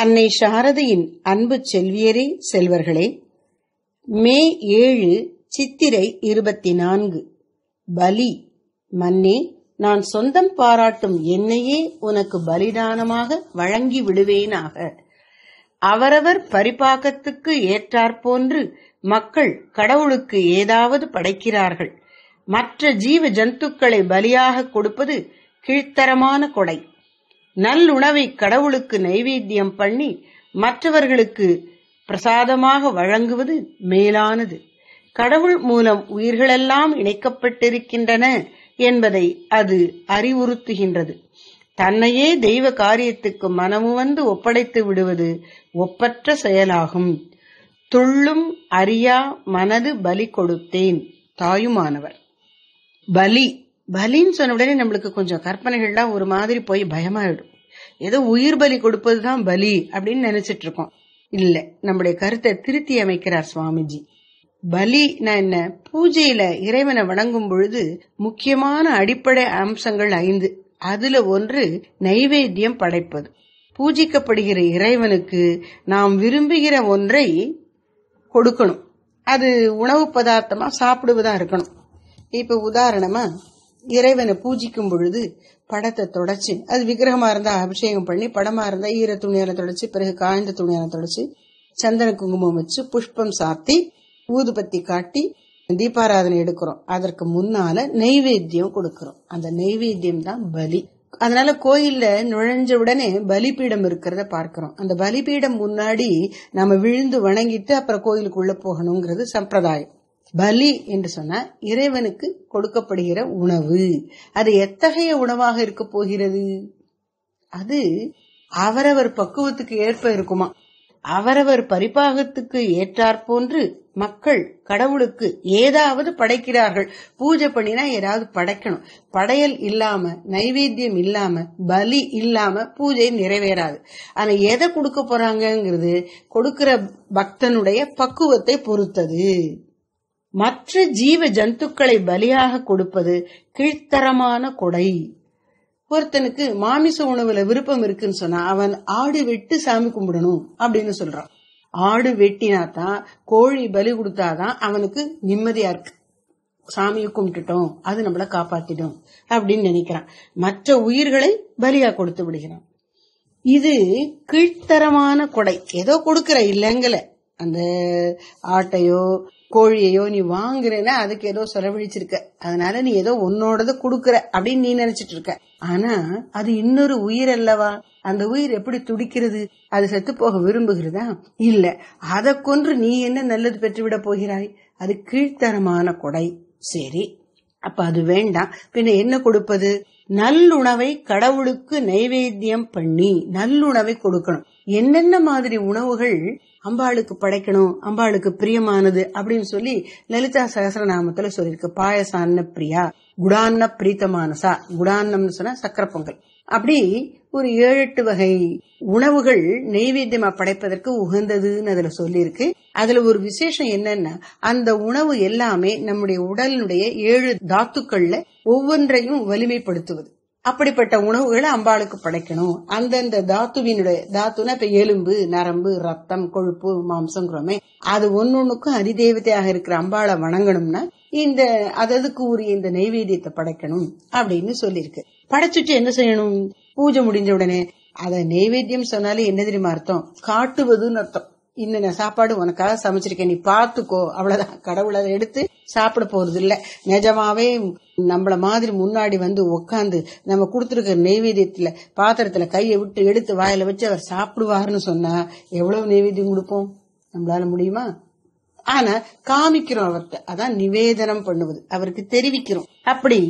அன்னை சாரதையின் அன்பு செல்வியரே செல்வர்களே மே ஏழு சித்திரை இருபத்தி நான்கு பலி மன்னே நான் சொந்தம் பாராட்டும் என்னையே உனக்கு பலிதானமாக வழங்கி விடுவேனாக அவரவர் பரிபாகத்துக்கு ஏற்றாற்போன்று மக்கள் கடவுளுக்கு ஏதாவது படைக்கிறார்கள் மற்ற ஜீவ ஜந்துக்களை பலியாக கொடுப்பது கீழ்த்தரமான கொடை நல்லுணவை கடவுளுக்கு நைவேத்தியம் பண்ணி மற்றவர்களுக்கு பிரசாதமாக வழங்குவது மேலானது கடவுள் மூலம் உயிர்களெல்லாம் இணைக்கப்பட்டிருக்கின்றன என்பதை அது அறிவுறுத்துகின்றது தன்னையே தெய்வ காரியத்துக்கு வந்து ஒப்படைத்து விடுவது ஒப்பற்ற செயலாகும் துள்ளும் அறியா மனது பலி கொடுத்தேன் தாயுமானவர் பலி பலின்னு சொன்ன உடனே நம்மளுக்கு கொஞ்சம் கற்பனைகள்லாம் ஒரு மாதிரி போய் பயமாயிடும் ஏதோ உயிர் பலி கொடுப்பது தான் பலி அப்படின்னு நினைச்சிட்டு இருக்கோம் இல்ல நம்முடைய கருத்தை திருத்தி அமைக்கிறார் சுவாமிஜி நான் என்ன பூஜையில இறைவனை வணங்கும் பொழுது முக்கியமான அடிப்படை அம்சங்கள் ஐந்து அதுல ஒன்று நைவேத்தியம் படைப்பது பூஜிக்கப்படுகிற இறைவனுக்கு நாம் விரும்புகிற ஒன்றை கொடுக்கணும் அது உணவு பதார்த்தமா சாப்பிடுவதா இருக்கணும் இப்ப உதாரணமா இறைவனை பூஜிக்கும் பொழுது படத்தை தொடச்சு அது விக்கிரகமா இருந்தா அபிஷேகம் பண்ணி படமா இருந்தா ஈர துணியால தொடச்சு பிறகு காய்ந்த துணியால தொடச்சி சந்தன குங்குமம் வச்சு புஷ்பம் சாத்தி ஊதுபத்தி காட்டி தீபாராதனை எடுக்கிறோம் அதற்கு முன்னால நெய்வேத்தியம் கொடுக்கறோம் அந்த நெய்வேத்தியம் தான் பலி அதனால கோயில்ல நுழைஞ்ச உடனே பலிபீடம் இருக்கிறத பார்க்கிறோம் அந்த பலிபீடம் முன்னாடி நம்ம விழுந்து வணங்கிட்டு அப்புறம் கோயிலுக்குள்ள போகணுங்கிறது சம்பிரதாயம் பலி என்று சொன்னால் இறைவனுக்கு கொடுக்கப்படுகிற உணவு அது எத்தகைய உணவாக இருக்க போகிறது அது அவரவர் பக்குவத்துக்கு ஏற்ப இருக்குமா அவரவர் பரிபாகத்துக்கு ஏற்றார் போன்று மக்கள் கடவுளுக்கு ஏதாவது படைக்கிறார்கள் பூஜை பண்ணினா ஏதாவது படைக்கணும் படையல் இல்லாம நைவேத்தியம் இல்லாம பலி இல்லாம பூஜை நிறைவேறாது ஆனா எதை கொடுக்க போறாங்கிறது கொடுக்கிற பக்தனுடைய பக்குவத்தை பொறுத்தது மற்ற ஜீவ ஜந்துக்களை பலியாக கொடுப்பது கீழ்த்தரமான கொடை ஒருத்தனுக்கு மாமிச உணவுல விருப்பம் இருக்குன்னு சொன்னா அவன் ஆடு வெட்டு சாமி கும்பிடணும் அப்படின்னு சொல்றான் ஆடு வெட்டினா தான் கோழி பலி கொடுத்தாதான் அவனுக்கு நிம்மதியா இருக்கு சாமியை கும்பிட்டுட்டோம் அது நம்மள காப்பாத்திடும் அப்படின்னு நினைக்கிறான் மற்ற உயிர்களை பலியா கொடுத்து விடுகிறான் இது கீழ்த்தரமான கொடை ஏதோ கொடுக்கற இல்லங்களை அந்த ஆட்டையோ கோழியையோ நீ வாங்குறேன்னா அதுக்கு ஏதோ செலவழிச்சிருக்க அதனால நீ ஏதோ உன்னோடது குடுக்கற அப்படின்னு நீ நினைச்சிட்டு இருக்க ஆனா அது இன்னொரு உயிர் அல்லவா அந்த உயிர் எப்படி துடிக்கிறது அது செத்து போக விரும்புகிறதா இல்ல அதை கொன்று நீ என்ன நல்லது பெற்றுவிட போகிறாய் அது கீழ்த்தரமான கொடை சரி அப்ப அது வேண்டாம் பின்ன என்ன கொடுப்பது நல்லுணவை கடவுளுக்கு நைவேத்தியம் பண்ணி நல்லுணவை கொடுக்கணும் என்னென்ன மாதிரி உணவுகள் அம்பாளுக்கு படைக்கணும் அம்பாளுக்கு பிரியமானது அப்படின்னு சொல்லி லலிதா நாமத்துல சொல்லியிருக்கு பாயசான்ன பிரியா குடான்ன பிரீத்தமானசா குடான்னம்னு சொன்னா சக்கர பொங்கல் அப்படி ஒரு ஏழு எட்டு வகை உணவுகள் நெய்வேத்தியமா படைப்பதற்கு உகந்ததுன்னு அதுல சொல்லியிருக்கு அதுல ஒரு விசேஷம் என்னன்னா அந்த உணவு எல்லாமே நம்முடைய உடலினுடைய ஏழு தாத்துக்கள்ல ஒவ்வொன்றையும் வலிமைப்படுத்துவது அப்படிப்பட்ட உணவுகளை அம்பாளுக்கு படைக்கணும் அந்தந்த தாத்துவினுடைய தாத்துனா இப்ப எலும்பு நரம்பு ரத்தம் கொழுப்பு மாம்சங்கிறோமே அது ஒன்னொன்னுக்கும் அதிதேவத்தையாக இருக்கிற அம்பாளை வணங்கணும்னா இந்த அததுக்கு உரிய இந்த நெய்வேத்தியத்தை படைக்கணும் அப்படின்னு சொல்லியிருக்கு படைச்சுட்டு என்ன செய்யணும் பூஜை முடிஞ்ச உடனே அத நெய்வேத்தியம் சொன்னாலே என்ன தெரியுமா அர்த்தம் காட்டுவதுன்னு அர்த்தம் இன்னென்ன சாப்பாடு உனக்காக சமைச்சிருக்கேன் நீ பாத்துக்கோ அவ்வளவுதான் கடவுளை எடுத்து சாப்பிட போறது இல்ல நிஜமாவே நம்மள மாதிரி முன்னாடி வந்து உக்காந்து நம்ம கொடுத்துருக்க நெய்வேத்தியத்துல பாத்திரத்துல கையை விட்டு எடுத்து வாயில வச்சு அவர் சாப்பிடுவாருன்னு சொன்னா எவ்வளவு நெய்வேத்தியம் கொடுப்போம் நம்மளால முடியுமா ஆனா காமிக்கிறோம் அவர்கிட்ட அதான் நிவேதனம் பண்ணுவது அவருக்கு தெரிவிக்கிறோம் அப்படி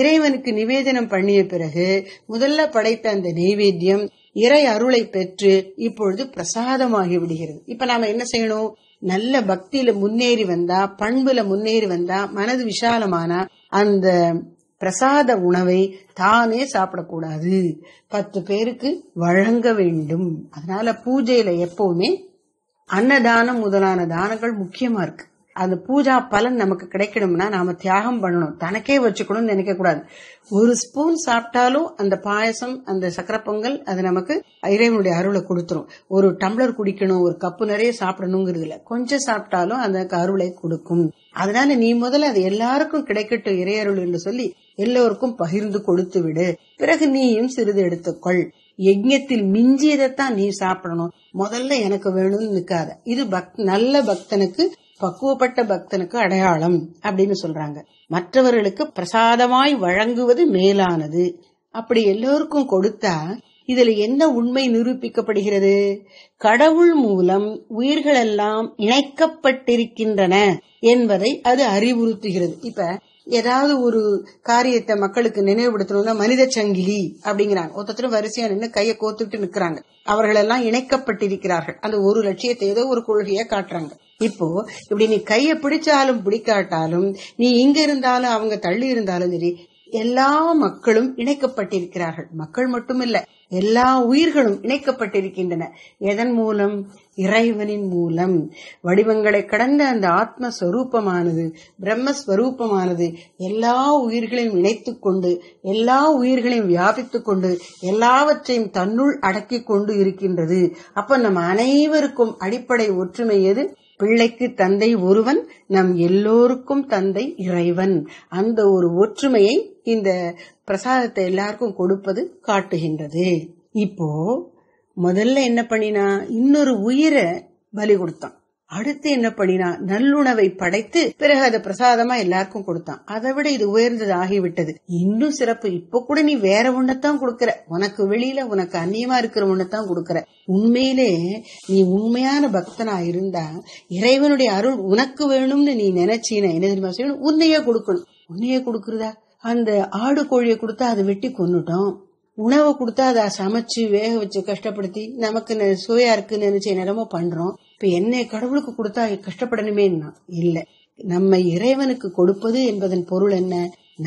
இறைவனுக்கு நிவேதனம் பண்ணிய பிறகு முதல்ல படைத்த அந்த நெய்வேத்தியம் இறை அருளை பெற்று இப்பொழுது பிரசாதமாகி விடுகிறது இப்ப நாம என்ன செய்யணும் நல்ல பக்தியில முன்னேறி வந்தா பண்புல முன்னேறி வந்தா மனது விசாலமானா அந்த பிரசாத உணவை தானே சாப்பிடக்கூடாது பத்து பேருக்கு வழங்க வேண்டும் அதனால பூஜையில எப்பவுமே அன்னதானம் முதலான தானங்கள் முக்கியமா இருக்கு அந்த பூஜா பலன் நமக்கு கிடைக்கணும்னா நாம தியாகம் பண்ணணும் தனக்கே வச்சுக்கணும்னு நினைக்க கூடாது ஒரு ஸ்பூன் சாப்பிட்டாலும் அந்த பாயசம் அந்த சக்கரை பொங்கல் அது நமக்கு இறைவனுடைய அருளை கொடுத்துரும் ஒரு டம்ளர் குடிக்கணும் ஒரு கப்பு நிறைய சாப்பிடணுங்கிறது இல்ல கொஞ்சம் சாப்பிட்டாலும் அந்த அருளை கொடுக்கும் அதனால நீ முதல்ல அது எல்லாருக்கும் கிடைக்கட்டும் இறையருள் என்று சொல்லி எல்லோருக்கும் பகிர்ந்து கொடுத்து விடு பிறகு நீயும் சிறிது எடுத்துக்கொள் யஜ்யத்தில் மிஞ்சியதைத்தான் நீ சாப்பிடணும் முதல்ல எனக்கு வேணும்னு நிக்காத இது நல்ல பக்தனுக்கு பக்குவப்பட்ட பக்தனுக்கு அடையாளம் அப்படின்னு சொல்றாங்க மற்றவர்களுக்கு பிரசாதமாய் வழங்குவது மேலானது அப்படி எல்லோருக்கும் கொடுத்தா இதுல என்ன உண்மை நிரூபிக்கப்படுகிறது கடவுள் மூலம் உயிர்களெல்லாம் இணைக்கப்பட்டிருக்கின்றன என்பதை அது அறிவுறுத்துகிறது இப்ப ஏதாவது ஒரு காரியத்தை மக்களுக்கு நினைவுபடுத்தணும்னா மனித சங்கிலி அப்படிங்கிறாங்க ஒருத்தர் வரிசையா நின்று கையை கோத்துட்டு நிக்கிறாங்க அவர்களெல்லாம் இணைக்கப்பட்டிருக்கிறார்கள் அந்த ஒரு லட்சியத்தை ஏதோ ஒரு கொள்கையை காட்டுறாங்க இப்போ இப்படி நீ கையை பிடிச்சாலும் பிடிக்காட்டாலும் நீ இங்க இருந்தாலும் அவங்க தள்ளி இருந்தாலும் சரி எல்லா மக்களும் இணைக்கப்பட்டிருக்கிறார்கள் மக்கள் மட்டுமில்ல எல்லா உயிர்களும் இணைக்கப்பட்டிருக்கின்றன எதன் மூலம் இறைவனின் மூலம் வடிவங்களை கடந்த அந்த ஆத்மஸ்வரூபமானது பிரம்மஸ்வரூபமானது எல்லா உயிர்களையும் இணைத்துக் கொண்டு எல்லா உயிர்களையும் வியாபித்துக் கொண்டு எல்லாவற்றையும் தன்னுள் அடக்கி கொண்டு இருக்கின்றது அப்ப நம் அனைவருக்கும் அடிப்படை ஒற்றுமை எது பிள்ளைக்கு தந்தை ஒருவன் நம் எல்லோருக்கும் தந்தை இறைவன் அந்த ஒரு ஒற்றுமையை இந்த பிரசாதத்தை எல்லாருக்கும் கொடுப்பது காட்டுகின்றது இப்போ முதல்ல என்ன பண்ணினா இன்னொரு உயிரை பலி கொடுத்தான் அடுத்து என்ன பண்ணினா நல்லுணவை படைத்து பிறகு அதை பிரசாதமா எல்லாருக்கும் கொடுத்தான் அதை விட இது உயர்ந்தது ஆகிவிட்டது இன்னும் சிறப்பு இப்ப கூட நீ வேற ஒண்ணத்தான் கொடுக்கற உனக்கு வெளியில உனக்கு அந்நியமா இருக்கிற ஒண்ணத்தான் கொடுக்கற உண்மையிலே நீ உண்மையான பக்தனா இருந்தா இறைவனுடைய அருள் உனக்கு வேணும்னு நீ நினைச்சீன என்ன தெரியுமா செய்யணும் உன்னையே கொடுக்கணும் உன்னையே கொடுக்குறதா அந்த ஆடு கோழியை கொடுத்தா அதை வெட்டி கொன்னுட்டோம் உணவை கொடுத்தா அதை சமைச்சு வேக வச்சு கஷ்டப்படுத்தி நமக்கு சுவையா இருக்குன்னு நினைச்ச என்னமோ பண்றோம் இப்ப என்ன கடவுளுக்கு கொடுத்தா கஷ்டப்படணுமே இல்ல நம்ம இறைவனுக்கு கொடுப்பது என்பதன் பொருள் என்ன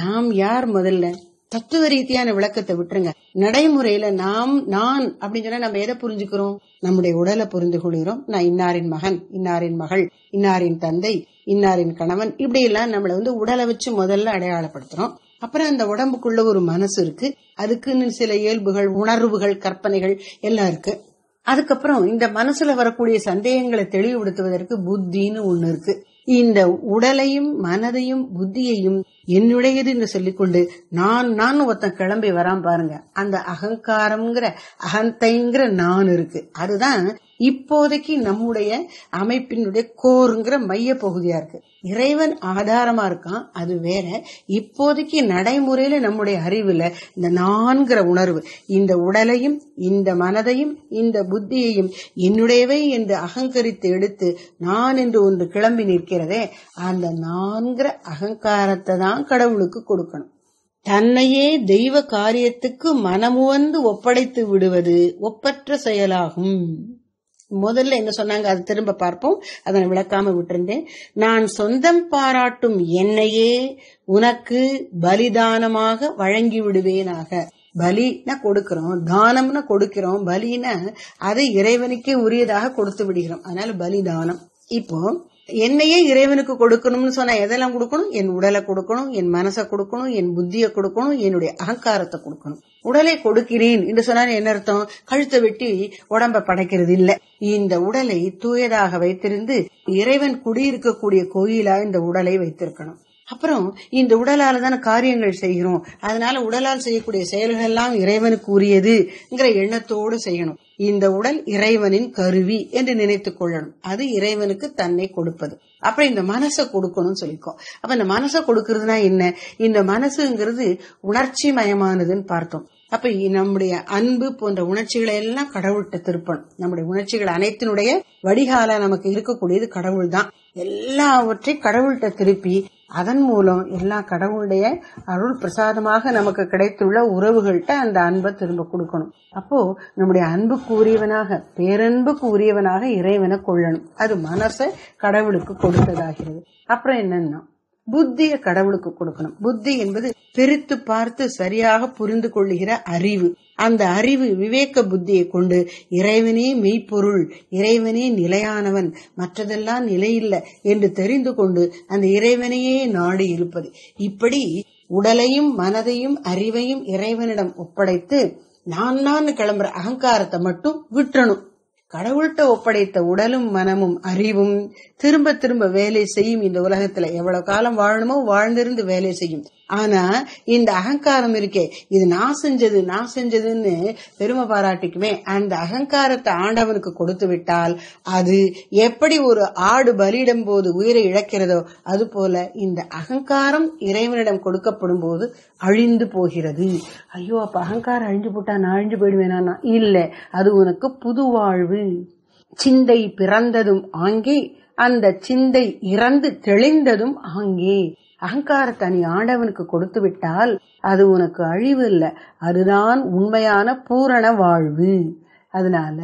நாம் யார் முதல்ல தத்துவ ரீதியான விளக்கத்தை விட்டுருங்க நடைமுறையில நாம் நான் அப்படின்னு சொன்னா நம்ம எதை புரிஞ்சுக்கிறோம் நம்முடைய உடலை புரிந்து கொள்கிறோம் நான் இன்னாரின் மகன் இன்னாரின் மகள் இன்னாரின் தந்தை இன்னாரின் கணவன் இப்படி எல்லாம் நம்மளை வந்து உடலை வச்சு முதல்ல அடையாளப்படுத்துறோம் அப்புறம் அந்த உடம்புக்குள்ள ஒரு மனசு இருக்கு அதுக்குன்னு சில இயல்புகள் உணர்வுகள் கற்பனைகள் எல்லாம் இருக்கு அதுக்கப்புறம் இந்த மனசுல வரக்கூடிய சந்தேகங்களை தெளிவுபடுத்துவதற்கு புத்தின்னு ஒண்ணு இருக்கு இந்த உடலையும் மனதையும் புத்தியையும் என்னுடையது என்று சொல்லிக்கொண்டு நான் நான் ஒருத்தன் கிளம்பி வரான் பாருங்க அந்த அகங்காரம்ங்கிற அகந்தைங்கிற நான் இருக்கு அதுதான் இப்போதைக்கு நம்முடைய அமைப்பினுடைய கோருங்கிற மைய பகுதியா இருக்கு இறைவன் ஆதாரமா இருக்கான் அது வேற இப்போதைக்கு நடைமுறையில நம்முடைய அறிவுல இந்த நான்கிற உணர்வு இந்த உடலையும் இந்த மனதையும் இந்த புத்தியையும் என்னுடையவை என்று அகங்கரித்து எடுத்து நான் என்று ஒன்று கிளம்பி நிற்கிறதே அந்த நான்கிற அகங்காரத்தை தான் கடவுளுக்கு கொடுக்கணும் தன்னையே தெய்வ காரியத்துக்கு மனமுவந்து ஒப்படைத்து விடுவது ஒப்பற்ற செயலாகும் முதல்ல என்ன சொன்னாங்க அது திரும்ப பார்ப்போம் அதை விளக்காம விட்டிருந்தேன் நான் சொந்தம் பாராட்டும் என்னையே உனக்கு பலிதானமாக வழங்கி விடுவேனாக பலினா கொடுக்கிறோம் தானம்னா கொடுக்கிறோம் பலினா அதை இறைவனுக்கே உரியதாக கொடுத்து விடுகிறோம் அதனால பலிதானம் இப்போ என்னையே இறைவனுக்கு கொடுக்கணும்னு சொன்னா எதெல்லாம் கொடுக்கணும் என் உடலை கொடுக்கணும் என் மனசை கொடுக்கணும் என் புத்தியை கொடுக்கணும் என்னுடைய அகங்காரத்தை கொடுக்கணும் உடலை கொடுக்கிறேன் என்று சொன்னா என்ன அர்த்தம் கழுத்தை வெட்டி உடம்ப படைக்கிறது இல்ல இந்த உடலை தூயதாக வைத்திருந்து இறைவன் குடியிருக்கக்கூடிய கோயிலா இந்த உடலை வைத்திருக்கணும் அப்புறம் இந்த உடலால தானே காரியங்கள் செய்கிறோம் அதனால உடலால் செய்யக்கூடிய செயல்கள் எல்லாம் இறைவனுக்கு உரியதுங்கிற எண்ணத்தோடு செய்யணும் இந்த உடல் இறைவனின் கருவி என்று நினைத்து கொள்ளணும் அது இறைவனுக்கு தன்னை கொடுப்பது அப்புறம் இந்த மனசை கொடுக்கணும்னு சொல்லிக்கோ அப்ப இந்த மனசை கொடுக்கறதுனா என்ன இந்த மனசுங்கிறது உணர்ச்சி மயமானதுன்னு பார்த்தோம் அப்ப நம்முடைய அன்பு போன்ற உணர்ச்சிகளை எல்லாம் கடவுள்கிட்ட திருப்பணும் நம்முடைய உணர்ச்சிகள் அனைத்தினுடைய வடிகால நமக்கு இருக்கக்கூடியது கடவுள் தான் எல்லாவற்றையும் கடவுள்கிட்ட திருப்பி அதன் மூலம் எல்லா கடவுளுடைய அருள் பிரசாதமாக நமக்கு கிடைத்துள்ள உறவுகள்கிட்ட அந்த அன்பை திரும்ப கொடுக்கணும் அப்போ நம்முடைய அன்புக்கு உரியவனாக பேரன்புக்கு உரியவனாக இறைவனை கொள்ளணும் அது மனசை கடவுளுக்கு கொடுத்ததாகிறது அப்புறம் என்னன்னா புத்தியை கடவுளுக்கு கொடுக்கணும் புத்தி என்பது பிரித்து பார்த்து சரியாக புரிந்து கொள்ளுகிற அறிவு அந்த அறிவு விவேக புத்தியை கொண்டு இறைவனே மெய்ப்பொருள் இறைவனே நிலையானவன் மற்றதெல்லாம் நிலையில்லை என்று தெரிந்து கொண்டு அந்த இறைவனையே நாடு இருப்பது இப்படி உடலையும் மனதையும் அறிவையும் இறைவனிடம் ஒப்படைத்து நான் நான் கிளம்புற அகங்காரத்தை மட்டும் விட்டுறணும் கடவுள்கிட்ட ஒப்படைத்த உடலும் மனமும் அறிவும் திரும்ப திரும்ப வேலை செய்யும் இந்த உலகத்துல எவ்வளவு காலம் வாழணுமோ வாழ்ந்திருந்து வேலை செய்யும் ஆனா இந்த அகங்காரம் இருக்கே இது நான் செஞ்சது நான் செஞ்சதுன்னு பெருமை பாராட்டிக்குமே அந்த அகங்காரத்தை ஆண்டவனுக்கு கொடுத்து விட்டால் அது எப்படி ஒரு ஆடு பலியிடும் போது உயிரை இழக்கிறதோ அது போல இந்த அகங்காரம் இறைவனிடம் கொடுக்கப்படும் போது அழிந்து போகிறது ஐயோ அப்ப அகங்காரம் அழிஞ்சு போட்டா நான் அழிஞ்சு போயிடுவேனா இல்ல அது உனக்கு புது வாழ்வு சிந்தை பிறந்ததும் ஆங்கே அந்த சிந்தை இறந்து தெளிந்ததும் ஆங்கே அகங்காரத்தை நீ ஆண்டவனுக்கு கொடுத்து விட்டால் அது உனக்கு அழிவு இல்லை அதுதான் உண்மையான பூரண வாழ்வு அதனால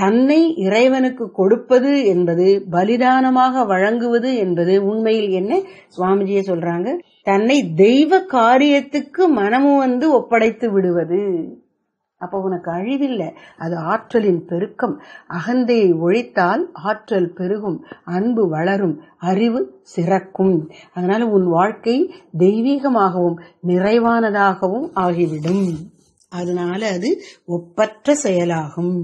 தன்னை இறைவனுக்கு கொடுப்பது என்பது பலிதானமாக வழங்குவது என்பது உண்மையில் என்ன சுவாமிஜிய சொல்றாங்க தன்னை தெய்வ காரியத்துக்கு மனமும் வந்து ஒப்படைத்து விடுவது அப்போ உனக்கு அழிவில்லை அது ஆற்றலின் பெருக்கம் அகந்தையை ஒழித்தால் ஆற்றல் பெருகும் அன்பு வளரும் அறிவு சிறக்கும் அதனால உன் வாழ்க்கை தெய்வீகமாகவும் நிறைவானதாகவும் ஆகிவிடும் அதனால அது ஒப்பற்ற செயலாகும்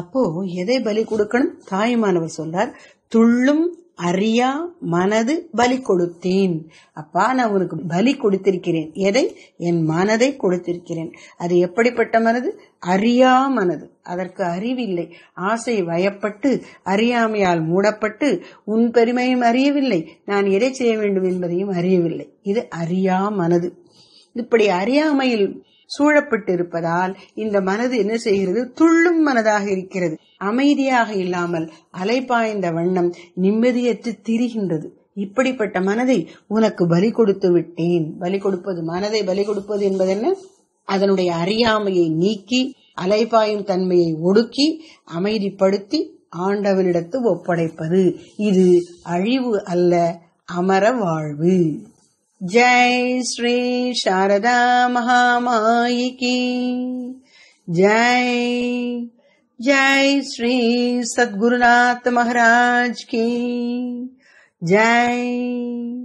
அப்போ எதை பலி கொடுக்கணும் தாயுமானவர் சொல்றார் துள்ளும் அறியா மனது பலி கொடுத்தேன் அப்பா நான் உனக்கு பலி கொடுத்திருக்கிறேன் எதை என் மனதை கொடுத்திருக்கிறேன் அது எப்படிப்பட்ட மனது அறியா மனது அதற்கு அறிவில்லை ஆசை வயப்பட்டு அறியாமையால் மூடப்பட்டு உன் பெருமையும் அறியவில்லை நான் எதை செய்ய வேண்டும் என்பதையும் அறியவில்லை இது அறியா மனது இப்படி அறியாமையில் சூழப்பட்டிருப்பதால் இந்த மனது என்ன செய்கிறது துள்ளும் மனதாக இருக்கிறது அமைதியாக இல்லாமல் அலைபாய்ந்த வண்ணம் நிம்மதியற்று திரிகின்றது இப்படிப்பட்ட மனதை உனக்கு பலி கொடுத்து விட்டேன் பலி கொடுப்பது மனதை பலி கொடுப்பது என்பது என்ன அதனுடைய அறியாமையை நீக்கி அலைபாயும் தன்மையை ஒடுக்கி அமைதிப்படுத்தி ஆண்டவனிடத்து ஒப்படைப்பது இது அழிவு அல்ல அமர வாழ்வு जय श्री शारदा महामाई की जय जय श्री सदगुरुनाथ महाराज की जय